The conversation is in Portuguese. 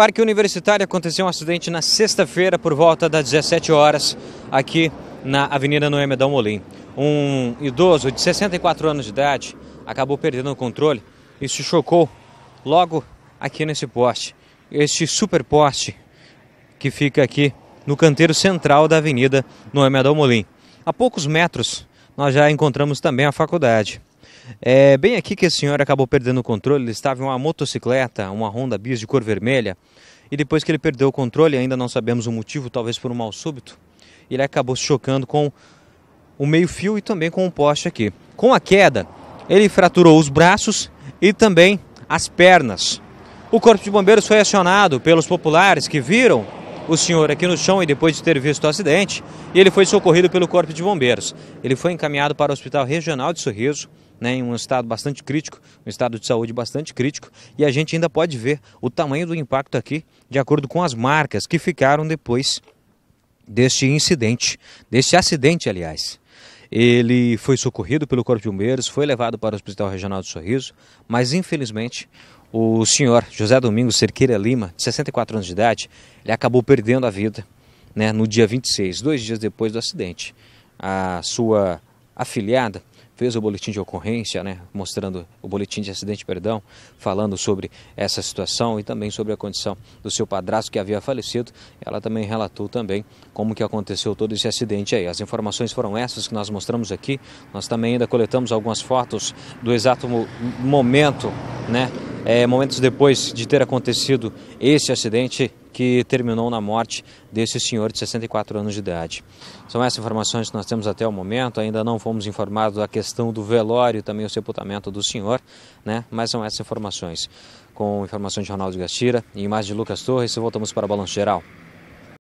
Parque Universitário aconteceu um acidente na sexta-feira por volta das 17 horas aqui na Avenida Noêmia Molim. Um idoso de 64 anos de idade acabou perdendo o controle e se chocou logo aqui nesse poste. Este super poste que fica aqui no canteiro central da Avenida Noêmia Molim. A poucos metros nós já encontramos também a faculdade. É bem aqui que esse senhor acabou perdendo o controle. Ele estava em uma motocicleta, uma Honda Bis de cor vermelha. E depois que ele perdeu o controle, ainda não sabemos o motivo, talvez por um mal súbito, ele acabou se chocando com o meio-fio e também com o um poste aqui. Com a queda, ele fraturou os braços e também as pernas. O Corpo de Bombeiros foi acionado pelos populares que viram o senhor aqui no chão e depois de ter visto o acidente, ele foi socorrido pelo Corpo de Bombeiros. Ele foi encaminhado para o Hospital Regional de Sorriso, né, em um estado bastante crítico, um estado de saúde bastante crítico, e a gente ainda pode ver o tamanho do impacto aqui, de acordo com as marcas que ficaram depois deste incidente, deste acidente, aliás. Ele foi socorrido pelo Corpo de Bombeiros, foi levado para o Hospital Regional do Sorriso, mas infelizmente o senhor José Domingos Cerqueira Lima, de 64 anos de idade, ele acabou perdendo a vida né, no dia 26, dois dias depois do acidente. A sua afiliada fez o boletim de ocorrência, né, mostrando o boletim de acidente, perdão, falando sobre essa situação e também sobre a condição do seu padrasto que havia falecido. Ela também relatou também como que aconteceu todo esse acidente aí. As informações foram essas que nós mostramos aqui. Nós também ainda coletamos algumas fotos do exato momento, né, é, momentos depois de ter acontecido esse acidente que terminou na morte desse senhor de 64 anos de idade. São essas informações que nós temos até o momento, ainda não fomos informados da questão do velório e também o sepultamento do senhor, né? mas são essas informações. Com informações de Ronaldo Gastira e imagem de Lucas Torres, voltamos para o Balanço Geral.